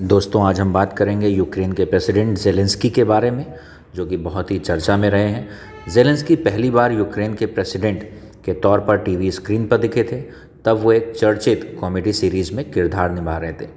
दोस्तों आज हम बात करेंगे यूक्रेन के प्रेसिडेंट जेलेंस्की के बारे में जो कि बहुत ही चर्चा में रहे हैं जेलेंस्की पहली बार यूक्रेन के प्रेसिडेंट के तौर पर टीवी स्क्रीन पर दिखे थे तब वो एक चर्चित कॉमेडी सीरीज़ में किरदार निभा रहे थे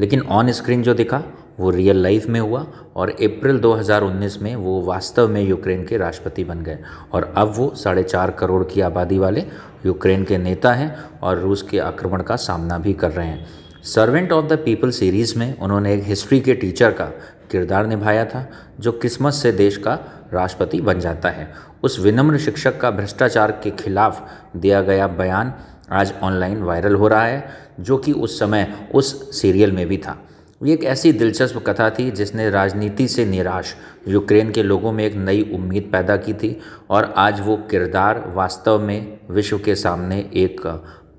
लेकिन ऑन स्क्रीन जो दिखा वो रियल लाइफ में हुआ और अप्रैल 2019 में वो वास्तव में यूक्रेन के राष्ट्रपति बन गए और अब वो साढ़े चार करोड़ की आबादी वाले यूक्रेन के नेता हैं और रूस के आक्रमण का सामना भी कर रहे हैं servant of the people series में उन्होंने एक हिस्ट्री के टीचर का किरदार निभाया था जो किस्मत से देश का राष्ट्रपति बन जाता है उस विनम्र शिक्षक का भ्रष्टाचार के खिलाफ दिया गया बयान आज ऑनलाइन वायरल हो रहा है जो कि उस समय उस सीरियल में भी था ये एक ऐसी दिलचस्प कथा थी जिसने राजनीति से निराश यूक्रेन के लोगों में एक नई उम्मीद पैदा की थी और आज वो किरदार वास्तव में विश्व के सामने एक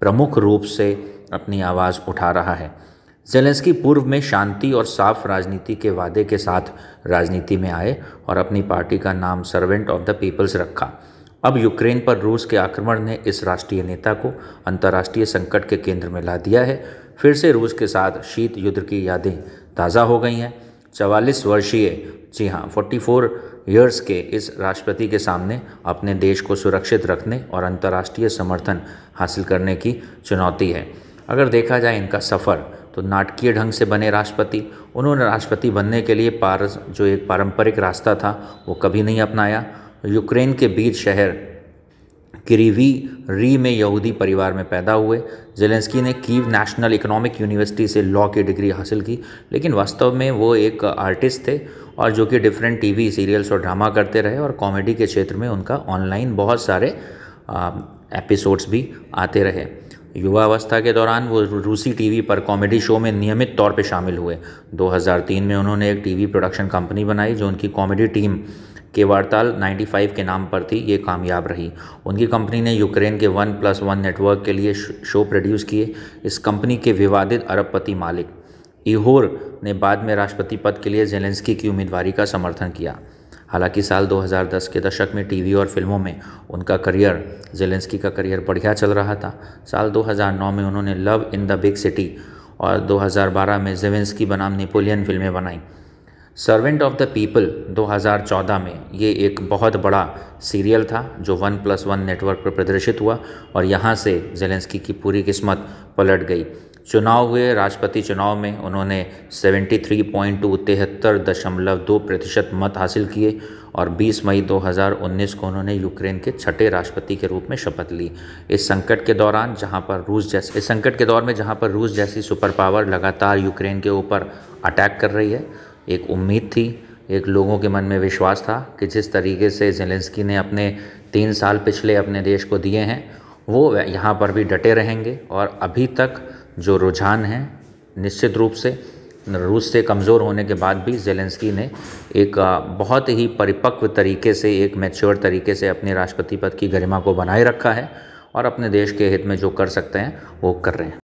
प्रमुख रूप से अपनी आवाज़ उठा रहा है जेलेंस्की पूर्व में शांति और साफ राजनीति के वादे के साथ राजनीति में आए और अपनी पार्टी का नाम सर्वेंट ऑफ द पीपल्स रखा अब यूक्रेन पर रूस के आक्रमण ने इस राष्ट्रीय नेता को अंतर्राष्ट्रीय संकट के केंद्र में ला दिया है फिर से रूस के साथ शीत युद्ध की यादें ताज़ा हो गई हैं चवालीस वर्षीय जी हाँ 44 ईयर्स के इस राष्ट्रपति के सामने अपने देश को सुरक्षित रखने और अंतर्राष्ट्रीय समर्थन हासिल करने की चुनौती है अगर देखा जाए इनका सफ़र तो नाटकीय ढंग से बने राष्ट्रपति उन्होंने राष्ट्रपति बनने के लिए पार जो एक पारंपरिक रास्ता था वो कभी नहीं अपनाया यूक्रेन के बीच शहर किरीवी री में यहूदी परिवार में पैदा हुए जेलेंस्की ने कीव नेशनल इकोनॉमिक यूनिवर्सिटी से लॉ की डिग्री हासिल की लेकिन वास्तव में वो एक आर्टिस्ट थे और जो कि डिफरेंट टीवी सीरियल्स और ड्रामा करते रहे और कॉमेडी के क्षेत्र में उनका ऑनलाइन बहुत सारे एपिसोड्स भी आते रहे युवा अवस्था के दौरान वो रूसी टीवी पर कॉमेडी शो में नियमित तौर पर शामिल हुए 2003 में उन्होंने एक टीवी प्रोडक्शन कंपनी बनाई जो उनकी कॉमेडी टीम के वार्ताल 95 के नाम पर थी ये कामयाब रही उनकी कंपनी ने यूक्रेन के वन प्लस वन नेटवर्क के लिए शो प्रोड्यूस किए इस कंपनी के विवादित अरबपति मालिक इहोर ने बाद में राष्ट्रपति पद के लिए जेलेंस्की की उम्मीदवारी का समर्थन किया हालांकि साल 2010 के दशक में टीवी और फिल्मों में उनका करियर जेलेंस्की का करियर बढ़िया चल रहा था साल 2009 में उन्होंने love in the big city और 2012 में जेवेंस्की बनाम नेपोलियन फिल्में बनाईं सर्वेंट ऑफ द पीपल 2014 में ये एक बहुत बड़ा सीरियल था जो वन प्लस वन नेटवर्क पर प्रदर्शित हुआ और यहाँ से जेलेंस्की की पूरी किस्मत पलट गई चुनाव हुए राष्ट्रपति चुनाव में उन्होंने 73.2 तिहत्तर दशमलव दो प्रतिशत मत हासिल किए और 20 मई 2019 को उन्होंने यूक्रेन के छठे राष्ट्रपति के रूप में शपथ ली इस संकट के दौरान जहां पर रूस जैसे इस संकट के दौर में जहां पर रूस जैसी सुपर पावर लगातार यूक्रेन के ऊपर अटैक कर रही है एक उम्मीद थी एक लोगों के मन में विश्वास था कि जिस तरीके से जेलेंस्की ने अपने तीन साल पिछले अपने देश को दिए हैं वो यहाँ पर भी डटे रहेंगे और अभी तक जो रुझान है निश्चित रूप से रूस से कमज़ोर होने के बाद भी जेलेंस्की ने एक बहुत ही परिपक्व तरीके से एक मैच्योर तरीके से अपने राष्ट्रपति पद की गरिमा को बनाए रखा है और अपने देश के हित में जो कर सकते हैं वो कर रहे हैं